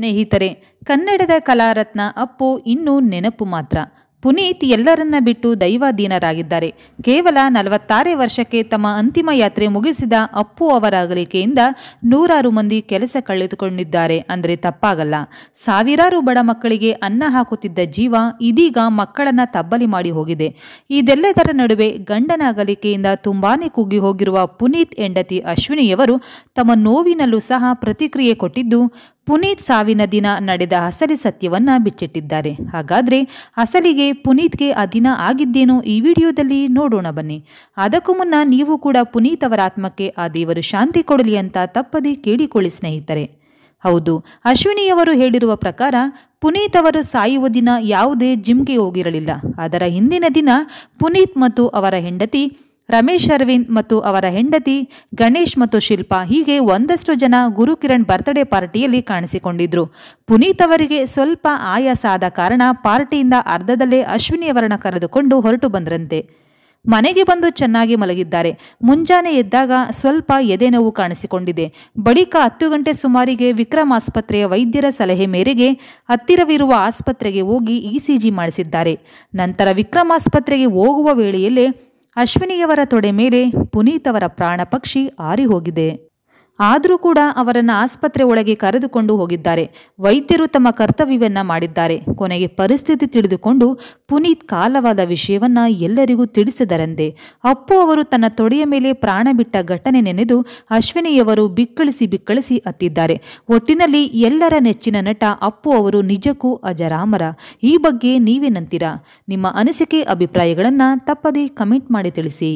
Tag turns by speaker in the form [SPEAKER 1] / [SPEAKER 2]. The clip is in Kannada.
[SPEAKER 1] ಸ್ನೇಹಿತರೆ ಕನ್ನಡದ ಕಲಾರತ್ನ ಅಪ್ಪು ಇನ್ನೂ ನೆನಪು ಮಾತ್ರ ಪುನೀತ್ ಎಲ್ಲರನ್ನ ಬಿಟ್ಟು ದೈವಾಧೀನರಾಗಿದ್ದಾರೆ ಕೇವಲ ನಲವತ್ತಾರೇ ವರ್ಷಕ್ಕೆ ತಮ್ಮ ಅಂತಿಮ ಯಾತ್ರೆ ಮುಗಿಸಿದ ಅಪ್ಪು ಅವರ ಅಗಲಿಕೆಯಿಂದ ನೂರಾರು ಮಂದಿ ಕೆಲಸ ಕಳೆದುಕೊಂಡಿದ್ದಾರೆ ಅಂದರೆ ತಪ್ಪಾಗಲ್ಲ ಸಾವಿರಾರು ಬಡ ಮಕ್ಕಳಿಗೆ ಅನ್ನ ಹಾಕುತ್ತಿದ್ದ ಜೀವ ಇದೀಗ ಮಕ್ಕಳನ್ನ ತಬ್ಬಲಿ ಮಾಡಿ ಹೋಗಿದೆ ಇದೆಲ್ಲದರ ನಡುವೆ ಗಂಡನ ಅಗಲಿಕೆಯಿಂದ ತುಂಬಾನೇ ಕುಗ್ಗಿ ಹೋಗಿರುವ ಪುನೀತ್ ಹೆಂಡತಿ ಅಶ್ವಿನಿಯವರು ತಮ್ಮ ನೋವಿನಲ್ಲೂ ಸಹ ಪ್ರತಿಕ್ರಿಯೆ ಕೊಟ್ಟಿದ್ದು ಪುನೀತ್ ಸಾವಿನ ದಿನ ನಡೆದ ಅಸಲಿ ಸತ್ಯವನ್ನ ಬಿಚ್ಚಿಟ್ಟಿದ್ದಾರೆ ಹಾಗಾದ್ರೆ ಅಸಲಿಗೆ ಪುನೀತ್ಗೆ ಆ ದಿನ ಆಗಿದ್ದೇನೋ ಈ ವಿಡಿಯೋದಲ್ಲಿ ನೋಡೋಣ ಬನ್ನಿ ಅದಕ್ಕೂ ಮುನ್ನ ನೀವು ಕೂಡ ಪುನೀತ್ ಅವರ ಆತ್ಮಕ್ಕೆ ಆ ದೇವರು ಶಾಂತಿ ಕೊಡಲಿ ಅಂತ ತಪ್ಪದೇ ಕೇಳಿಕೊಳ್ಳಿ ಸ್ನೇಹಿತರೆ ಹೌದು ಅಶ್ವಿನಿಯವರು ಹೇಳಿರುವ ಪ್ರಕಾರ ಪುನೀತ್ ಅವರು ಸಾಯುವ ದಿನ ಯಾವುದೇ ಜಿಮ್ಗೆ ಹೋಗಿರಲಿಲ್ಲ ಅದರ ಹಿಂದಿನ ದಿನ ಪುನೀತ್ ಮತ್ತು ಅವರ ಹೆಂಡತಿ ರಮೇಶ್ ಅರವಿಂದ್ ಮತ್ತು ಅವರ ಹೆಂಡತಿ ಗಣೇಶ್ ಮತ್ತು ಶಿಲ್ಪಾ ಹೀಗೆ ಒಂದಷ್ಟು ಜನ ಗುರುಕಿರಣ್ ಬರ್ತ್ಡೇ ಪಾರ್ಟಿಯಲ್ಲಿ ಕಾಣಿಸಿಕೊಂಡಿದ್ರು ಪುನೀತ್ ಅವರಿಗೆ ಸ್ವಲ್ಪ ಆಯಾಸ ಆದ ಕಾರಣ ಪಾರ್ಟಿಯಿಂದ ಅರ್ಧದಲ್ಲೇ ಅಶ್ವಿನಿಯವರನ್ನ ಕರೆದುಕೊಂಡು ಹೊರಟು ಬಂದ್ರಂತೆ ಮನೆಗೆ ಬಂದು ಚೆನ್ನಾಗಿ ಮಲಗಿದ್ದಾರೆ ಮುಂಜಾನೆ ಎದ್ದಾಗ ಸ್ವಲ್ಪ ಎದೆನೋವು ಕಾಣಿಸಿಕೊಂಡಿದೆ ಬಳಿಕ ಹತ್ತು ಗಂಟೆ ಸುಮಾರಿಗೆ ವಿಕ್ರಮ್ ಆಸ್ಪತ್ರೆಯ ವೈದ್ಯರ ಸಲಹೆ ಮೇರೆಗೆ ಹತ್ತಿರವಿರುವ ಆಸ್ಪತ್ರೆಗೆ ಹೋಗಿ ಇಸಿಜಿ ಮಾಡಿಸಿದ್ದಾರೆ ನಂತರ ವಿಕ್ರಮ್ ಆಸ್ಪತ್ರೆಗೆ ಹೋಗುವ ವೇಳೆಯಲ್ಲೇ ಅಶ್ವಿನಿಯವರ ತೊಡೆ ಮೇಲೆ ಪುನೀತ್ ಅವರ ಪ್ರಾಣ ಪಕ್ಷಿ ಆರಿ ಹೋಗಿದೆ ಆದರೂ ಕೂಡ ಅವರನ್ನು ಆಸ್ಪತ್ರೆ ಒಳಗೆ ಕರೆದುಕೊಂಡು ಹೋಗಿದ್ದಾರೆ ವೈದ್ಯರು ತಮ್ಮ ಕರ್ತವ್ಯವನ್ನ ಮಾಡಿದ್ದಾರೆ ಕೊನೆಗೆ ಪರಿಸ್ಥಿತಿ ತಿಳಿದುಕೊಂಡು ಪುನೀತ್ ಕಾಲವಾದ ವಿಷಯವನ್ನ ಎಲ್ಲರಿಗೂ ತಿಳಿಸಿದರಂದೆ ಅಪ್ಪು ಅವರು ತನ್ನ ತೊಡೆಯ ಮೇಲೆ ಪ್ರಾಣ ಬಿಟ್ಟ ಘಟನೆ ನೆನೆದು ಅಶ್ವಿನಿಯವರು ಬಿಕ್ಕಳಿಸಿ ಬಿಕ್ಕಳಿಸಿ ಅತ್ತಿದ್ದಾರೆ ಒಟ್ಟಿನಲ್ಲಿ ಎಲ್ಲರ ನೆಚ್ಚಿನ ನಟ ಅಪ್ಪು ಅವರು ನಿಜಕ್ಕೂ ಅಜರಾಮರ ಈ ಬಗ್ಗೆ ನೀವೇನಂತೀರಾ ನಿಮ್ಮ ಅನಿಸಿಕೆ ಅಭಿಪ್ರಾಯಗಳನ್ನು ತಪ್ಪದೇ ಕಮೆಂಟ್ ಮಾಡಿ ತಿಳಿಸಿ